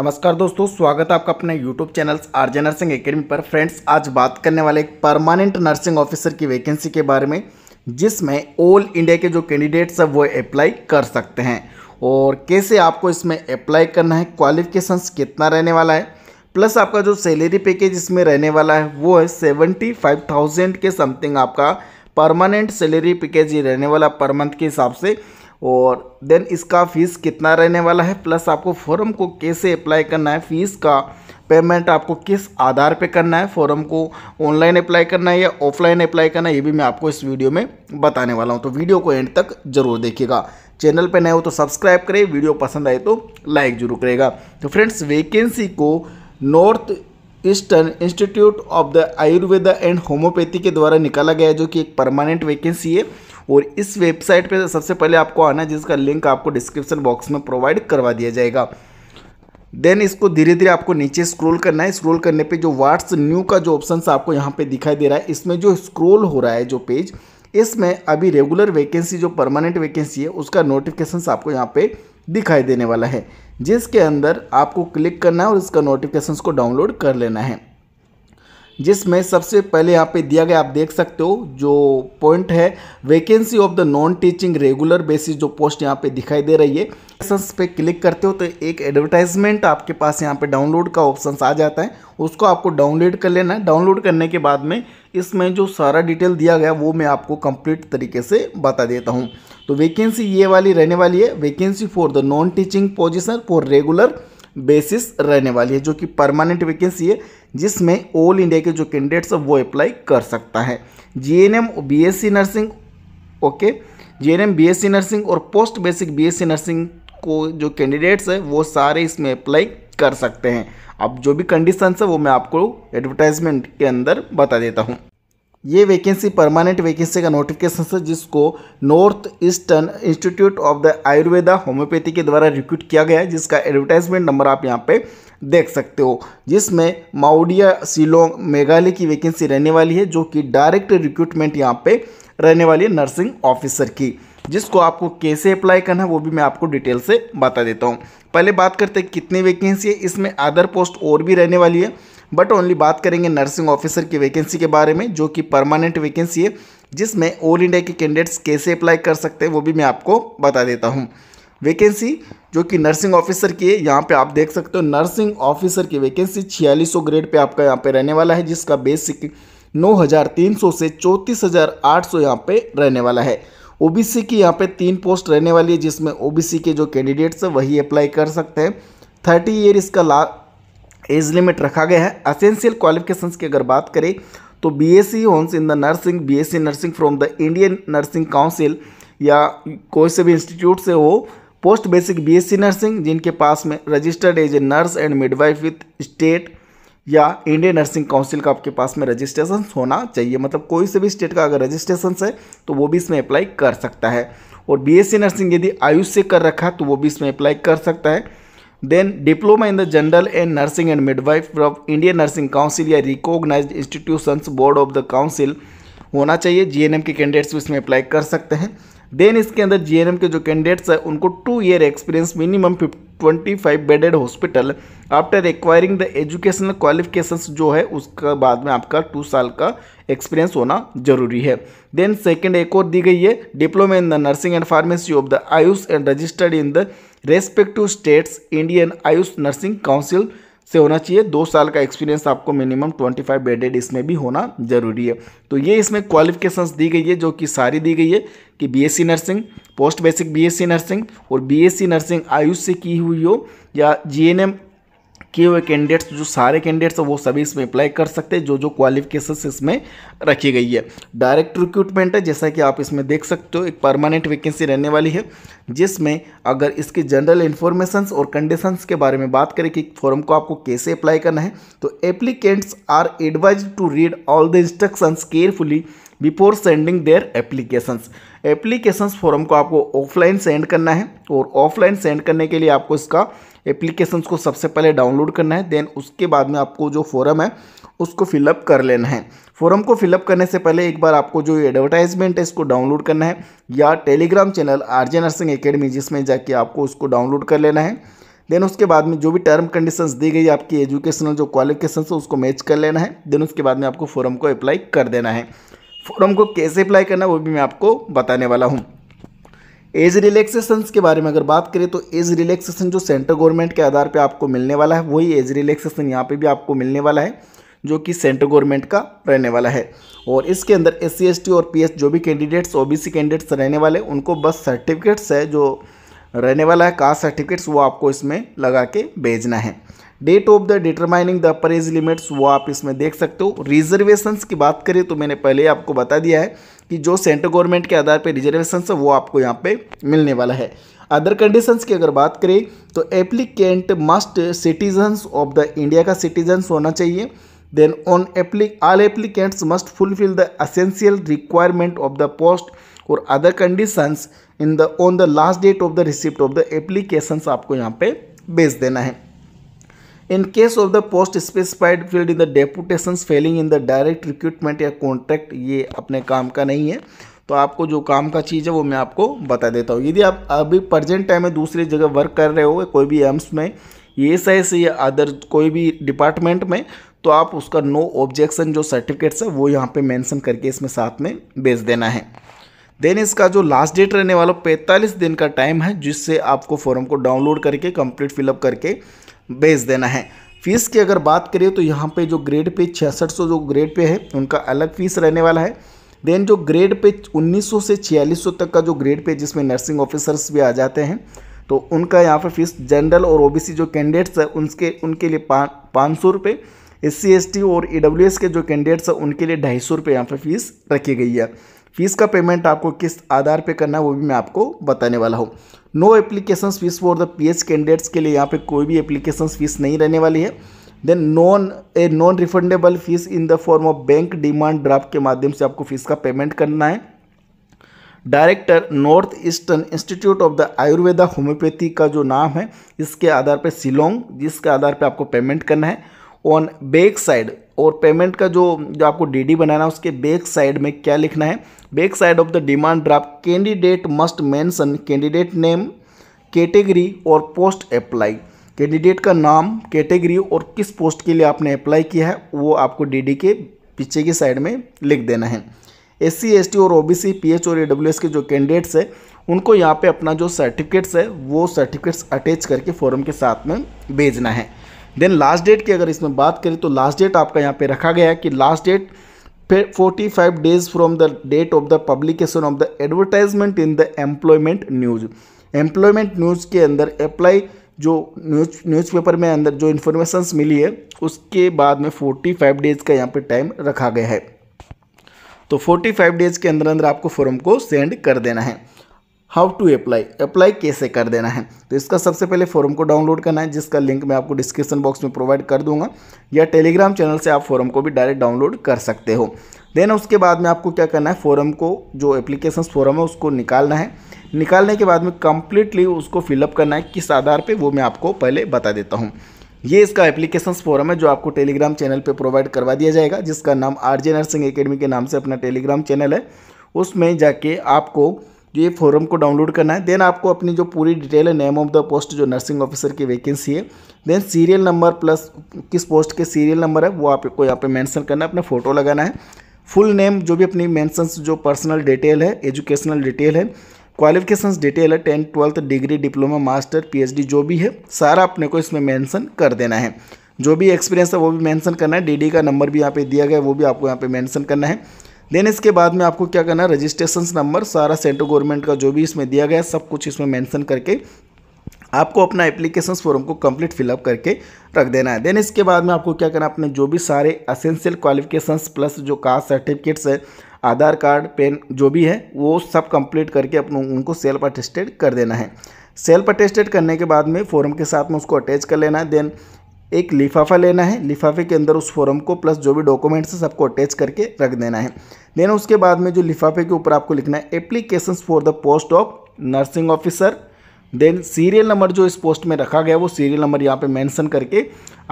नमस्कार दोस्तों स्वागत है आपका अपने YouTube channel J nursing academy पर फ्रेंड्स आज बात करने वाले एक परमानेंट नर्सिंग ऑफिसर की वैकेंसी के बारे में जिसमें ऑल इंडिया के जो कैंडिडेट्स हैं वो अप्लाई कर सकते हैं और कैसे आपको इसमें अप्लाई करना है क्वालिफिकेशंस कितना रहने वाला है प्लस आपका जो सैलरी पैकेज इसमें रहने वाला है वो है सेवेंटी फाइव थाउजेंड के समथिंग आपका परमानेंट सैलरी पैकेज ही रहने वाला पर मंथ के हिसाब से और देन इसका फ़ीस कितना रहने वाला है प्लस आपको फॉर्म को कैसे अप्लाई करना है फ़ीस का पेमेंट आपको किस आधार पे करना है फॉर्म को ऑनलाइन अप्लाई करना है या ऑफलाइन अप्लाई करना है ये भी मैं आपको इस वीडियो में बताने वाला हूँ तो वीडियो को एंड तक जरूर देखिएगा चैनल पर नए हो तो सब्सक्राइब करें वीडियो पसंद आए तो लाइक जरूर करेगा तो फ्रेंड्स वैकेंसी को North eastern institute of the Ayurveda and Homoeopathy के द्वारा निकाला गया जो कि एक परमानेंट वैकेंसी है और इस वेबसाइट पे सबसे पहले आपको आना है जिसका लिंक आपको डिस्क्रिप्शन बॉक्स में प्रोवाइड करवा दिया जाएगा देन इसको धीरे धीरे आपको नीचे स्क्रॉल करना है स्क्रॉल करने पे जो व्हाट्स न्यू का जो ऑप्शन आपको यहाँ पे दिखाई दे रहा है इसमें जो स्क्रॉल हो रहा है जो पेज इसमें अभी रेगुलर वैकेंसी जो परमानेंट वैकेंसी है उसका नोटिफिकेशन आपको यहाँ पे दिखाई देने वाला है जिसके अंदर आपको क्लिक करना है और इसका नोटिफिकेशन को डाउनलोड कर लेना है जिसमें सबसे पहले यहाँ पे दिया गया आप देख सकते हो जो पॉइंट है vacancy of the non teaching regular basis जो पोस्ट यहाँ पे दिखाई दे रही है ऑप्शंस पे क्लिक करते हो तो एक एडवर्टाइजमेंट आपके पास यहाँ पे डाउनलोड का ऑप्शन आ जाता है उसको आपको डाउनलोड कर लेना है डाउनलोड करने के बाद में इसमें जो सारा डिटेल दिया गया वो मैं आपको कंप्लीट तरीके से बता देता हूँ तो वैकेंसी ये वाली रहने वाली है vacancy for the non teaching position for regular basis रहने वाली है जो कि परमानेंट वैकेंसी है जिसमें ऑल इंडिया के जो कैंडिडेट्स हैं वो अप्लाई कर सकता है G N M B S C nursing okay G N M B S C nursing और post basic B S C nursing को जो कैंडिडेट्स हैं वो सारे इसमें अप्लाई कर सकते हैं अब जो भी कंडीशंस है वो मैं आपको एडवर्टाइजमेंट के अंदर बता देता हूँ ये वैकेंसी परमानेंट वैकेंसी का नोटिफिकेशन है जिसको North eastern institute of the Ayurveda Homoeopathy के द्वारा रिक्रूट किया गया है जिसका एडवर्टाइजमेंट नंबर आप यहाँ पे देख सकते हो जिसमें माउडिया सिलोंग मेघालय की वैकेंसी रहने वाली है जो कि डायरेक्ट रिक्रूटमेंट यहाँ पे रहने वाली है नर्सिंग ऑफिसर की जिसको आपको कैसे अप्लाई करना है वो भी मैं आपको डिटेल से बता देता हूँ पहले बात करते हैं कितनी वैकेंसी है इसमें अदर पोस्ट और भी रहने वाली है बट ओनली बात करेंगे नर्सिंग ऑफिसर की वैकेंसी के बारे में जो कि परमानेंट वैकेंसी है जिसमें ऑल इंडिया के कैंडिडेट्स कैसे अप्लाई कर सकते हैं वो भी मैं आपको बता देता हूँ वैकेंसी जो कि नर्सिंग ऑफिसर की है यहाँ पे आप देख सकते हो नर्सिंग ऑफिसर की वैकेंसी छियालीस ग्रेड पे आपका यहाँ पे रहने वाला है जिसका बेसिक 9,300 से 34,800 यहाँ पे रहने वाला है ओबीसी की यहाँ पे तीन पोस्ट रहने वाली है जिसमें ओबीसी के जो कैंडिडेट्स हैं वही अप्लाई कर सकते हैं थर्टी ईयर इसका ला एज लिमिट रखा गया है असेंशियल क्वालिफिकेशंस की अगर बात करें तो B S C hons in the nursing B S C nursing from the Indian Nursing Council या कोई से भी इंस्टीट्यूट से हो post basic B S C nursing जिनके पास में registered as a nurse and midwife with state या इंडियन नर्सिंग काउंसिल का आपके पास में रजिस्ट्रेशन होना चाहिए मतलब कोई से भी स्टेट का अगर रजिस्ट्रेशन है तो वो भी इसमें अप्लाई कर सकता है और सी नर्सिंग e यदि आयुष से कर रखा है तो वो भी इसमें अप्लाई कर सकता है Then Diploma in the General and Nursing and Midwife from Indian Nursing Council या recognise institution board of the council होना चाहिए एम के कैंडिडेट्स भी इसमें अप्लाई कर सकते हैं देन इसके अंदर एम के जो कैंडिडेट्स हैं उनको two year experience minimum twenty five bedded hospital after acquiring the educational qualification जो है उसका बाद में आपका टू साल का एक्सपीरियंस होना जरूरी है देन सेकेंड एक और दी गई है diploma in the nursing and pharmacy of the AYUSH and registered in the respective states Indian AYUSH Nursing Council से होना चाहिए दो साल का एक्सपीरियंस आपको मिनिमम 25 बेडेड इसमें भी होना जरूरी है तो ये इसमें क्वालिफिकेशंस दी गई है जो कि सारी दी गई है कि BSc nursing post basic BSc nursing और बीएससी नर्सिंग आयुष से की हुई हो या जीएनएम किए हुए कैंडिडेट्स जो सारे कैंडिडेट्स हैं वो सभी इसमें अप्लाई कर सकते हैं जो जो क्वालिफिकेशंस इसमें रखी गई है डायरेक्ट रिक्रूटमेंट है जैसा कि आप इसमें देख सकते हो एक परमानेंट वैकेंसी रहने वाली है जिसमें अगर इसके जनरल इन्फॉर्मेशंस और कंडीशंस के बारे में बात करें कि फॉर्म को आपको कैसे अप्लाई करना है तो applicants are advise to read all the instructions carefully before sending their applications applications form को आपको ऑफलाइन सेंड करना है और ऑफलाइन सेंड करने के लिए आपको इसका एप्लीकेशंस को सबसे पहले डाउनलोड करना है देन उसके बाद में आपको जो फॉरम है उसको फिलअप कर लेना है फॉरम को फिलअप करने से पहले एक बार आपको जो एडवर्टाइजमेंट है इसको डाउनलोड करना है या Telegram channel R J nursing academy जिसमें जाके आपको उसको डाउनलोड कर लेना है देन उसके बाद में जो भी टर्म कंडीशंस दी गई आपकी एजुकेशनल जो क्वालिफिकेशन है उसको मैच कर लेना है देन उसके बाद में आपको फॉरम को अप्लाई कर देना है फॉरम को कैसे अप्लाई करना है वो भी मैं आपको बताने वाला हूँ एज रिलैक्सेशन के बारे में अगर बात करें तो एज रिलैक्सेशन जो सेंट्रल गवर्नमेंट के आधार पर आपको मिलने वाला है वही एज रिलैक्सेशन यहाँ पर भी आपको मिलने वाला है जो कि सेंट्रल गवर्नमेंट का रहने वाला है और इसके अंदर एस सी और पी जो भी कैंडिडेट्स ओ कैंडिडेट्स रहने वाले उनको बस सर्टिफिकेट्स है जो रहने वाला है कास्ट सर्टिफिकेट्स वो आपको इसमें लगा के भेजना है date of the determining the upper age limits वो आप इसमें देख सकते हो रिजर्वेशंस की बात करें तो मैंने पहले आपको बता दिया है कि जो सेंट्रल गवर्नमेंट के आधार पर रिजर्वेशन है वो आपको यहाँ पे मिलने वाला है अदर कंडीशंस की अगर बात करें तो applicant must citizens of the India का सिटीजन्स होना चाहिए then on apply all applicants must fulfil the essential requirement of the post और other conditions in the on the last date of the receipt of the applications आपको यहाँ पे बेच देना है In case of the post specified field in the deputations failing in the direct recruitment या contract ये अपने काम का नहीं है तो आपको जो काम का चीज़ है वो मैं आपको बता देता हूँ यदि आप अभी प्रजेंट टाइम में दूसरी जगह वर्क कर रहे हो कोई भी एम्स में ये एस या अदर कोई भी डिपार्टमेंट में तो आप उसका नो ऑब्जेक्शन जो सर्टिफिकेट्स है वो यहाँ पे मेंशन करके इसमें साथ में भेज देना है देन इसका जो लास्ट डेट रहने वाला पैंतालीस दिन का टाइम है जिससे आपको फॉर्म को डाउनलोड करके कंप्लीट फिलअप करके बेच देना है फ़ीस की अगर बात करें तो यहाँ पे जो ग्रेड पे छियासठ सौ जो ग्रेड पे है उनका अलग फ़ीस रहने वाला है देन जो ग्रेड पे 1900 से 4600 तक का जो ग्रेड पे जिसमें नर्सिंग ऑफिसर्स भी आ जाते हैं तो उनका यहाँ पे फीस जनरल और ओबीसी जो कैंडिडेट्स हैं उनके उनके लिए पा पाँच सौ रुपये एस सी और ई e के जो कैंडिडेट्स हैं उनके लिए ढाई सौ रुपये यहाँ फीस रखी गई है फीस का पेमेंट आपको किस आधार पे करना है वो भी मैं आपको बताने वाला हूँ no application fees for the P H candidates के लिए यहाँ पे कोई भी एप्लीकेशन फीस नहीं रहने वाली है then non a non refundable fees in the form of bank demand draft के माध्यम से आपको फीस का पेमेंट करना है director north eastern institute of the Ayurveda Homoeopathy का जो नाम है इसके आधार पर शिलोंग जिसके आधार पर आपको पेमेंट करना है ऑन बैक साइड और पेमेंट का जो जो आपको डीडी बनाना है उसके बैक साइड में क्या लिखना है back side of the demand draft candidate must mention candidate name category और पोस्ट अप्लाई कैंडिडेट का नाम कैटेगरी और किस पोस्ट के लिए आपने अप्लाई किया है वो आपको डीडी के पीछे की साइड में लिख देना है एस सी और ओ बी और ए के जो कैंडिडेट्स है उनको यहाँ पर अपना जो सर्टिफिकेट्स है वो सर्टिफिकेट्स अटैच करके फॉर्म के साथ में भेजना है देन लास्ट डेट की अगर इसमें बात करें तो लास्ट डेट आपका यहाँ पे रखा गया है कि लास्ट डेट फिर five days from the date of the publication of the advertisement in the employment news employment news के अंदर अप्लाई जो न्यूज न्यूज़पेपर में अंदर जो इन्फॉर्मेशन मिली है उसके बाद में 45 डेज का यहाँ पे टाइम रखा गया है तो 45 डेज के अंदर अंदर आपको फॉर्म को सेंड कर देना है हाउ टू अप्लाई अप्लाई कैसे कर देना है तो इसका सबसे पहले फॉर्म को डाउनलोड करना है जिसका लिंक मैं आपको डिस्क्रिप्शन बॉक्स में प्रोवाइड कर दूंगा या टेलीग्राम चैनल से आप फॉर्म को भी डायरेक्ट डाउनलोड कर सकते हो देन उसके बाद में आपको क्या करना है फॉरम को जो एप्लीकेशन फॉरम है उसको निकालना है निकालने के बाद में कम्प्लीटली उसको फिलअप करना है किस आधार पर वो मैं आपको पहले बता देता हूँ ये इसका एप्लीकेशन फॉरम है जो आपको टेलीग्राम चैनल पर प्रोवाइड करवा दिया जाएगा जिसका नाम आर जे नर्सिंग अकेडमी के नाम से अपना टेलीग्राम चैनल है उसमें जाके आपको जो ये फॉर्म को डाउनलोड करना है देन आपको अपनी जो पूरी डिटेल है नेम ऑफ द पोस्ट जो नर्सिंग ऑफिसर की वैकेंसी है देन सीरियल नंबर प्लस किस पोस्ट के सीरियल नंबर है वो आपको यहाँ पे मेंशन करना है अपना फ़ोटो लगाना है फुल नेम जो भी अपनी मेंशंस जो पर्सनल डिटेल है एजुकेशनल डिटेल है क्वालिफिकेशन डिटेल है tenth twelfth degree diploma master P जो भी है सारा अपने को इसमें मैंसन कर देना है जो भी एक्सपीरियंस है वो भी मैंसन करना है डी का नंबर भी यहाँ पर दिया गया है वो भी आपको यहाँ पे मैंसन करना है देन इसके बाद में आपको क्या करना है रजिस्ट्रेशन नंबर सारा सेंट्रल गवर्नमेंट का जो भी इसमें दिया गया सब कुछ इसमें मैंसन करके आपको अपना एप्लीकेशन फॉर्म को कंप्लीट फिलअप करके रख देना है देन इसके बाद में आपको क्या करना है अपने जो भी सारे असेंशियल क्वालिफिकेशंस प्लस जो कास्ट सर्टिफिकेट्स है आधार कार्ड पेन जो भी है वो सब कंप्लीट करके अपने उनको सेल्फ अटेस्टेड कर देना है सेल्फ अटेस्टेड करने के बाद में फॉर्म के साथ में उसको अटैच कर लेना है देन एक लिफाफा लेना है लिफाफे के अंदर उस फॉर्म को प्लस जो भी डॉक्यूमेंट्स है सबको अटैच करके रख देना है देन उसके बाद में जो लिफाफे के ऊपर आपको लिखना है application for the post of nursing officer then serial number जो इस पोस्ट में रखा गया वो सीरियल नंबर यहाँ पे मेंशन करके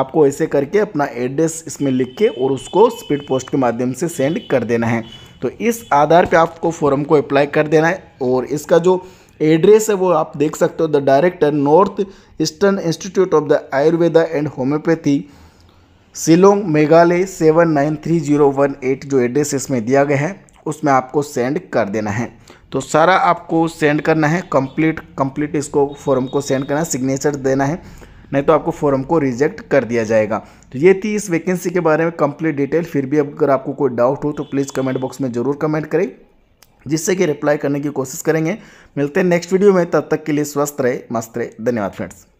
आपको ऐसे करके अपना एड्रेस इसमें लिख के और उसको स्पीड पोस्ट के माध्यम से सेंड कर देना है तो इस आधार पे आपको फॉर्म को अप्लाई कर देना है और इसका जो एड्रेस है वो आप देख सकते हो the director north eastern institute of the Ayurveda and homeopathy Shillong Meghalaya seven nine three zero one eight जो एड्रेस इसमें दिया गया है उसमें आपको सेंड कर देना है तो सारा आपको सेंड करना है कंप्लीट कंप्लीट इसको फॉर्म को सेंड करना है सिग्नेचर देना है नहीं तो आपको फॉर्म को रिजेक्ट कर दिया जाएगा तो ये थी इस वैकेंसी के बारे में कंप्लीट डिटेल फिर भी अगर आपको कोई डाउट हो तो प्लीज़ कमेंट बॉक्स में ज़रूर कमेंट करें जिससे कि रिप्लाई करने की कोशिश करेंगे मिलते हैं नेक्स्ट वीडियो में तब तक के लिए स्वस्थ रहे मस्त रहे धन्यवाद फ्रेंड्स